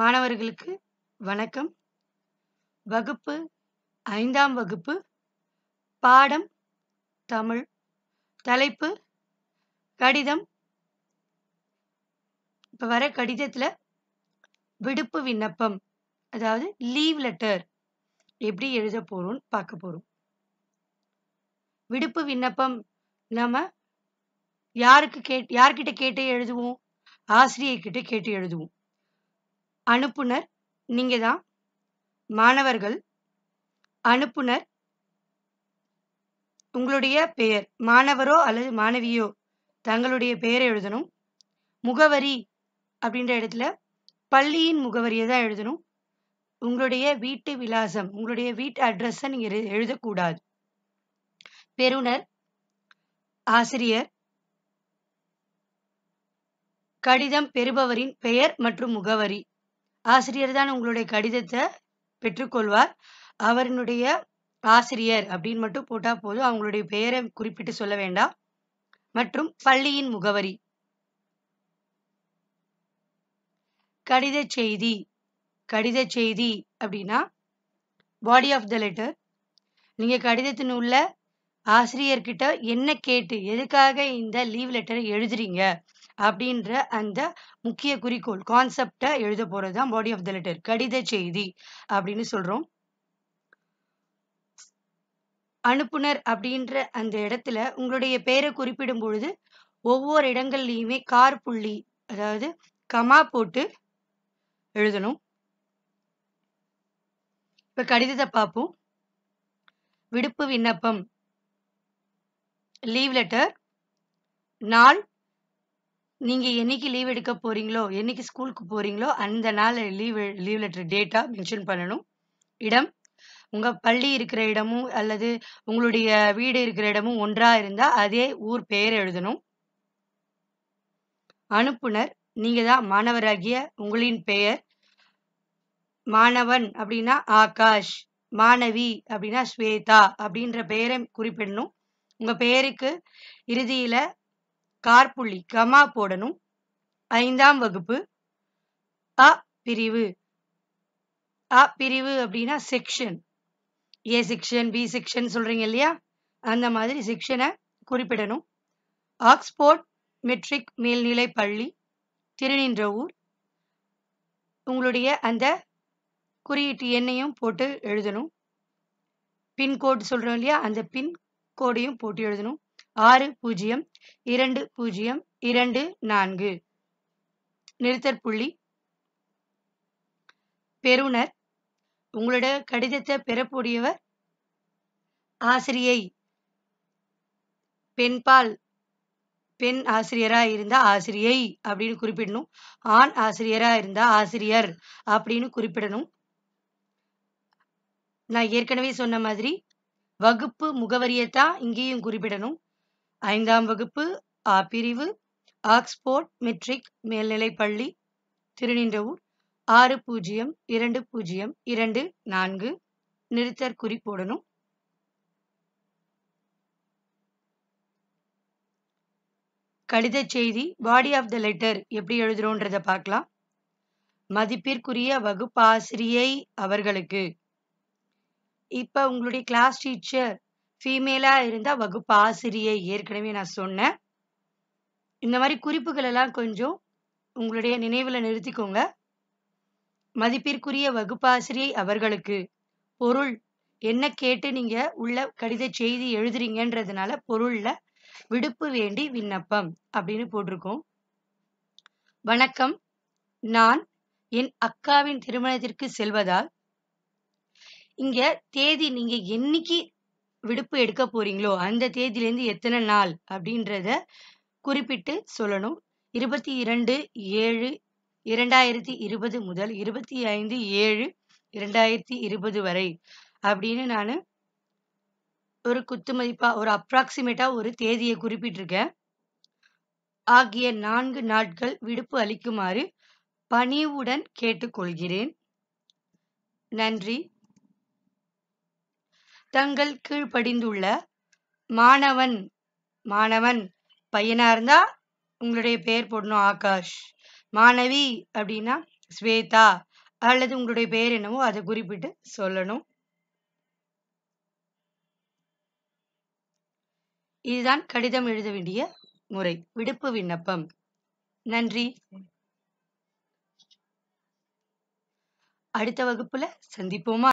மாணவர்களுக்கு வணக்கம் வகுப்பு ஐந்தாம் வகுப்பு பாடம் தமிழ் தலைப்பு கடிதம் இப்போ வர கடிதத்தில் விடுப்பு விண்ணப்பம் அதாவது லீவ் லெட்டர் எப்படி எழுத போகிறோம்னு பார்க்க போகிறோம் விடுப்பு விண்ணப்பம் நம்ம யாருக்கு கேட் யார்கிட்ட கேட்டு எழுதுவோம் ஆசிரியர்கிட்ட கேட்டு எழுதுவோம் அனுப்புனர் நீங்க தான் மாணவர்கள் அனுப்புனர் உங்களுடைய பெயர் மாணவரோ அல்லது மாணவியோ தங்களுடைய பெயரை எழுதணும் முகவரி அப்படின்ற இடத்துல பள்ளியின் முகவரியை தான் எழுதணும் உங்களுடைய வீட்டு விலாசம் உங்களுடைய வீட்டு அட்ரஸை நீங்கள் எழுதக்கூடாது பெறுநர் ஆசிரியர் கடிதம் பெறுபவரின் பெயர் மற்றும் முகவரி ஆசிரியர் தான் உங்களுடைய கடிதத்தை பெற்றுக்கொள்வார் அவரினுடைய ஆசிரியர் அப்படின்னு மட்டும் போட்டா போதும் அவங்களுடைய பெயரை குறிப்பிட்டு சொல்ல வேண்டாம் மற்றும் பள்ளியின் முகவரி கடித செய்தி கடித செய்தி அப்படின்னா பாடி ஆஃப் த லெட்டர் நீங்க கடிதத்தின் உள்ள ஆசிரியர்கிட்ட என்ன கேட்டு எதுக்காக இந்த லீவ் லெட்டரை எழுதுறீங்க அப்படின்ற அந்த முக்கிய குறிக்கோள் கான்செப்டை எழுத போகிறது தான் பாடி ஆஃப் த லெட்டர் கடித செய்தி அப்படின்னு சொல்றோம் அனுப்புனர் அப்படின்ற அந்த இடத்துல உங்களுடைய பெயரை குறிப்பிடும் பொழுது ஒவ்வொரு இடங்கள்லையுமே கார் புள்ளி அதாவது கமா போட்டு எழுதணும் இப்போ கடிதத்தை பார்ப்போம் விடுப்பு விண்ணப்பம் லீவ் லெட்டர் நாள் நீங்க என்னைக்கு லீவ் எடுக்க போறீங்களோ என்னைக்கு ஸ்கூலுக்கு போறீங்களோ அந்த நாள் லீவ் லீவ் லெட்டர் டேட்டா மென்ஷன் பண்ணணும் இடம் உங்க பள்ளி இருக்கிற இடமும் அல்லது உங்களுடைய வீடு இருக்கிற இடமும் ஒன்றா இருந்தா அதே ஊர் பெயர் எழுதணும் அனுப்புனர் நீங்க தான் மாணவராகிய உங்களின் பெயர் மாணவன் அப்படின்னா ஆகாஷ் மாணவி அப்படின்னா ஸ்வேதா அப்படின்ற பெயரை குறிப்பிடணும் உங்க பெயருக்கு இறுதியில கார்புள்ளி கமா போடணும் ஐந்தாம் வகுப்பு அ பிரிவு அ பிரிவு அப்படின்னா section A section B section சொல்றீங்க இல்லையா அந்த மாதிரி செக்ஷனை குறிப்பிடணும் ஆக்ஸ்போர்ட் மெட்ரிக் மேல்நிலை பள்ளி திருநின்ற ஊர் உங்களுடைய அந்த குறியீட்டு எண்ணையும் போட்டு எழுதணும் பின்கோடு சொல்கிறோம் இல்லையா அந்த பின் கோடையும் போட்டு எழுதணும் ஆறு பூஜ்ஜியம் இரண்டு பூஜ்ஜியம் இரண்டு நான்கு நிறுத்தற்புள்ளி பெருனர் உங்களோட கடிதத்தை பெறக்கூடியவர் ஆசிரியை பெண்பால் பெண் ஆசிரியரா இருந்தா ஆசிரியை அப்படின்னு குறிப்பிடணும் ஆண் ஆசிரியரா இருந்தா ஆசிரியர் அப்படின்னு குறிப்பிடணும் நான் ஏற்கனவே சொன்ன மாதிரி வகுப்பு முகவரியை தான் இங்கேயும் குறிப்பிடணும் ஐந்தாம் வகுப்பு ஆ பிரிவு ஆக்ஸ்போர்ட் மெட்ரிக் மேல்நிலைப்பள்ளி திருநின்றவூர் ஆறு பூஜ்ஜியம் இரண்டு பூஜ்ஜியம் இரண்டு நான்கு நிறுத்தற் குறிப்போடணும் கடித செய்தி பாடி ஆஃப் த லெட்டர் எப்படி எழுதுறோன்றத பார்க்கலாம் மதிப்பிற்குரிய வகுப்பாசிரியை அவர்களுக்கு இப்ப உங்களுடைய கிளாஸ் டீச்சர் ஃபீமேலா இருந்த வகுப்பு ஆசிரியை ஏற்கனவே நான் சொன்னேன் இந்த மாதிரி குறிப்புகள் எல்லாம் கொஞ்சம் உங்களுடைய நினைவுல நிறுத்திக்கோங்க மதிப்பிற்குரிய வகுப்பாசிரியை அவர்களுக்கு பொருள் என்ன கேட்டு நீங்க உள்ள கடித செய்தி எழுதுறீங்கன்றதுனால பொருள்ல விடுப்பு வேண்டி விண்ணப்பம் அப்படின்னு போட்டிருக்கோம் வணக்கம் நான் என் அக்காவின் திருமணத்திற்கு செல்வதால் இங்க தேதி நீங்க என்னைக்கு விடுப்பு எடுக்க போறீங்களோ அந்த தேதியிலேருந்து எத்தனை நாள் அப்படின்றத குறிப்பிட்டு சொல்லணும் இருபத்தி இரண்டு ஏழு இரண்டாயிரத்தி இருபது முதல் இருபத்தி ஐந்து ஏழு இரண்டாயிரத்தி இருபது வரை அப்படின்னு நான் ஒரு குத்து மதிப்பாக ஒரு அப்ராக்சிமேட்டாக ஒரு தேதியை குறிப்பிட்டிருக்கேன் ஆகிய நான்கு நாட்கள் விடுப்பு அளிக்குமாறு பணிவுடன் கேட்டுக்கொள்கிறேன் நன்றி தங்கள் கீழ்ப்படிந்துள்ள மாணவன் மாணவன் பையனா இருந்தா உங்களுடைய பெயர் போடணும் ஆகாஷ் மாணவி அப்படின்னா ஸ்வேதா அல்லது உங்களுடைய பெயர் என்னவோ அதை குறிப்பிட்டு சொல்லணும் இதுதான் கடிதம் எழுத வேண்டிய முறை விடுப்பு விண்ணப்பம் நன்றி அடுத்த வகுப்புல சந்திப்போமா